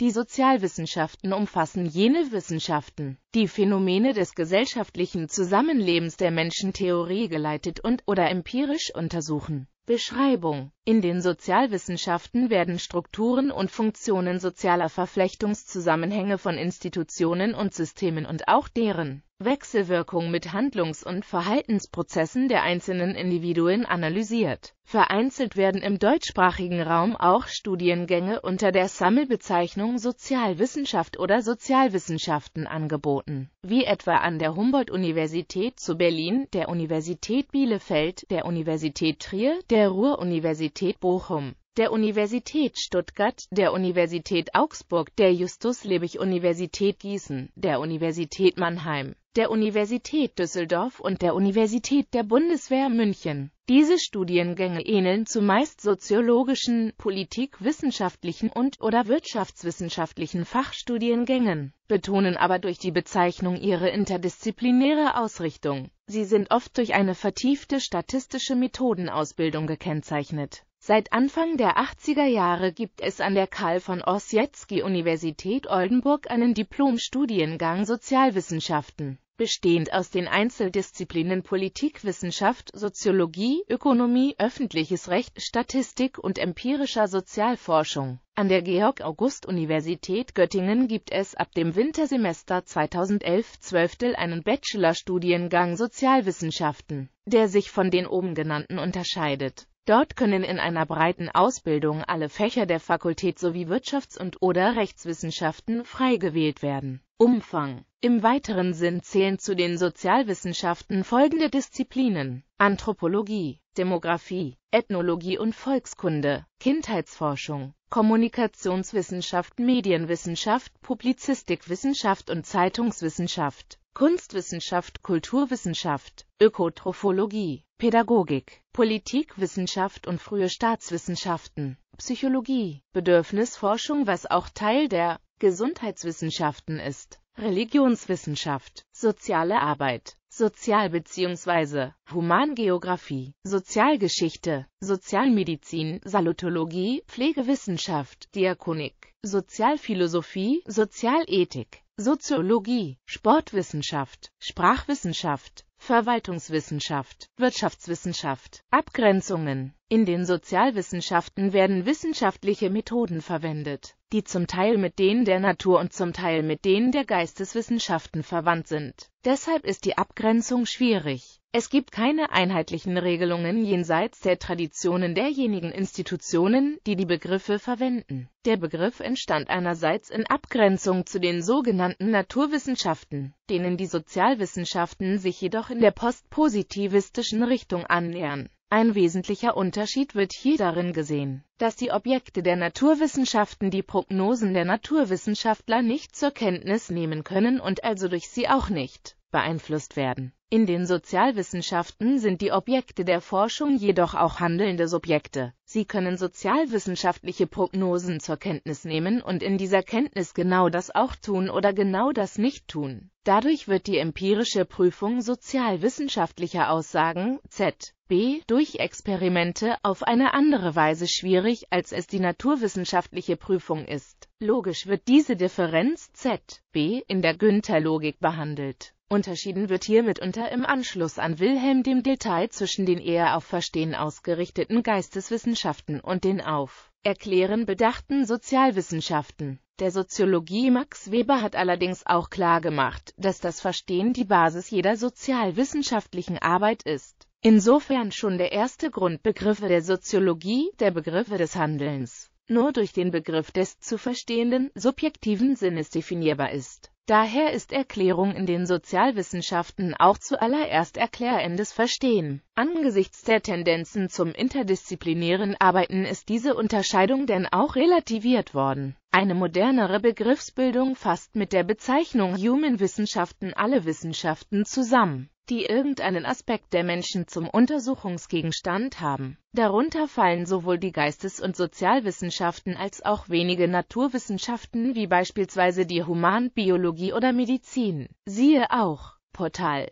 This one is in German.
Die Sozialwissenschaften umfassen jene Wissenschaften, die Phänomene des gesellschaftlichen Zusammenlebens der Menschen theoriegeleitet und oder empirisch untersuchen. Beschreibung In den Sozialwissenschaften werden Strukturen und Funktionen sozialer Verflechtungszusammenhänge von Institutionen und Systemen und auch deren Wechselwirkung mit Handlungs- und Verhaltensprozessen der einzelnen Individuen analysiert. Vereinzelt werden im deutschsprachigen Raum auch Studiengänge unter der Sammelbezeichnung Sozialwissenschaft oder Sozialwissenschaften angeboten, wie etwa an der Humboldt-Universität zu Berlin, der Universität Bielefeld, der Universität Trier, der Ruhr-Universität Bochum der Universität Stuttgart, der Universität Augsburg, der Justus-Liebig-Universität Gießen, der Universität Mannheim, der Universität Düsseldorf und der Universität der Bundeswehr München. Diese Studiengänge ähneln zumeist soziologischen, politikwissenschaftlichen und oder wirtschaftswissenschaftlichen Fachstudiengängen, betonen aber durch die Bezeichnung ihre interdisziplinäre Ausrichtung. Sie sind oft durch eine vertiefte statistische Methodenausbildung gekennzeichnet Seit Anfang der 80er Jahre gibt es an der Karl von Ossietzky Universität Oldenburg einen Diplomstudiengang Sozialwissenschaften, bestehend aus den Einzeldisziplinen Politikwissenschaft, Soziologie, Ökonomie, öffentliches Recht, Statistik und empirischer Sozialforschung. An der Georg-August-Universität Göttingen gibt es ab dem Wintersemester 2011-12 einen Bachelorstudiengang Sozialwissenschaften, der sich von den oben genannten unterscheidet Dort können in einer breiten Ausbildung alle Fächer der Fakultät sowie Wirtschafts- und oder Rechtswissenschaften frei gewählt werden. Umfang Im weiteren Sinn zählen zu den Sozialwissenschaften folgende Disziplinen Anthropologie, Demografie, Ethnologie und Volkskunde, Kindheitsforschung, Kommunikationswissenschaft, Medienwissenschaft, Publizistikwissenschaft und Zeitungswissenschaft. Kunstwissenschaft, Kulturwissenschaft, Ökotrophologie, Pädagogik, Politikwissenschaft und frühe Staatswissenschaften, Psychologie, Bedürfnisforschung, was auch Teil der Gesundheitswissenschaften ist, Religionswissenschaft, soziale Arbeit, Sozial- bzw. Humangeografie, Sozialgeschichte, Sozialmedizin, Salutologie, Pflegewissenschaft, Diakonik, Sozialphilosophie, Sozialethik, Soziologie, Sportwissenschaft, Sprachwissenschaft, Verwaltungswissenschaft, Wirtschaftswissenschaft, Abgrenzungen. In den Sozialwissenschaften werden wissenschaftliche Methoden verwendet, die zum Teil mit denen der Natur und zum Teil mit denen der Geisteswissenschaften verwandt sind. Deshalb ist die Abgrenzung schwierig. Es gibt keine einheitlichen Regelungen jenseits der Traditionen derjenigen Institutionen, die die Begriffe verwenden. Der Begriff entstand einerseits in Abgrenzung zu den sogenannten Naturwissenschaften, denen die Sozialwissenschaften sich jedoch in der postpositivistischen Richtung annähern. Ein wesentlicher Unterschied wird hier darin gesehen, dass die Objekte der Naturwissenschaften die Prognosen der Naturwissenschaftler nicht zur Kenntnis nehmen können und also durch sie auch nicht beeinflusst werden. In den Sozialwissenschaften sind die Objekte der Forschung jedoch auch handelnde Subjekte. Sie können sozialwissenschaftliche Prognosen zur Kenntnis nehmen und in dieser Kenntnis genau das auch tun oder genau das nicht tun. Dadurch wird die empirische Prüfung sozialwissenschaftlicher Aussagen (ZB) durch Experimente auf eine andere Weise schwierig, als es die naturwissenschaftliche Prüfung ist. Logisch wird diese Differenz (ZB) in der Günther-Logik behandelt. Unterschieden wird hier mitunter im Anschluss an Wilhelm dem Detail zwischen den eher auf Verstehen ausgerichteten Geisteswissenschaften und den auf Erklären bedachten Sozialwissenschaften. Der Soziologie Max Weber hat allerdings auch klar gemacht, dass das Verstehen die Basis jeder sozialwissenschaftlichen Arbeit ist. Insofern schon der erste Grundbegriff der Soziologie, der Begriff des Handelns, nur durch den Begriff des zu verstehenden subjektiven Sinnes definierbar ist. Daher ist Erklärung in den Sozialwissenschaften auch zuallererst erklärendes Verstehen. Angesichts der Tendenzen zum interdisziplinären Arbeiten ist diese Unterscheidung denn auch relativiert worden. Eine modernere Begriffsbildung fasst mit der Bezeichnung Human Wissenschaften alle Wissenschaften zusammen die irgendeinen Aspekt der Menschen zum Untersuchungsgegenstand haben. Darunter fallen sowohl die Geistes- und Sozialwissenschaften als auch wenige Naturwissenschaften wie beispielsweise die Humanbiologie oder Medizin. Siehe auch Portal